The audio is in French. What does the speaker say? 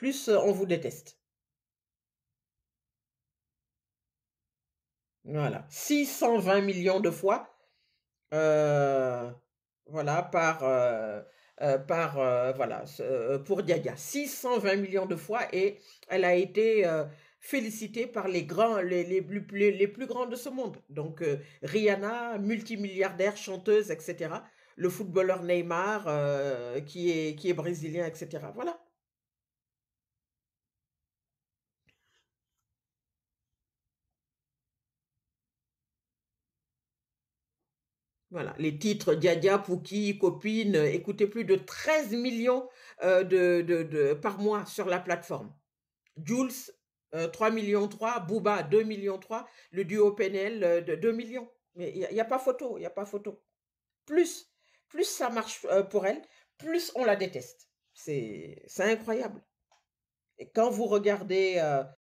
plus euh, on vous déteste. Voilà. 620 millions de fois. Euh, voilà, par. Euh, par voilà pour Diaga 620 millions de fois et elle a été félicitée par les grands les, plus grands de ce monde donc Rihanna multimilliardaire chanteuse etc le footballeur Neymar qui est qui est brésilien etc voilà Voilà, les titres Diadia, Pouki, Copine, écoutez plus de 13 millions euh, de, de, par mois sur la plateforme. Jules, 3 euh, millions 3, Booba, 2 millions 3, le duo PNL 2 euh, millions. Mais il n'y a, pas photo, il n'y a pas photo. Plus, plus ça marche pour elle, plus on la déteste. C'est incroyable. Et quand vous regardez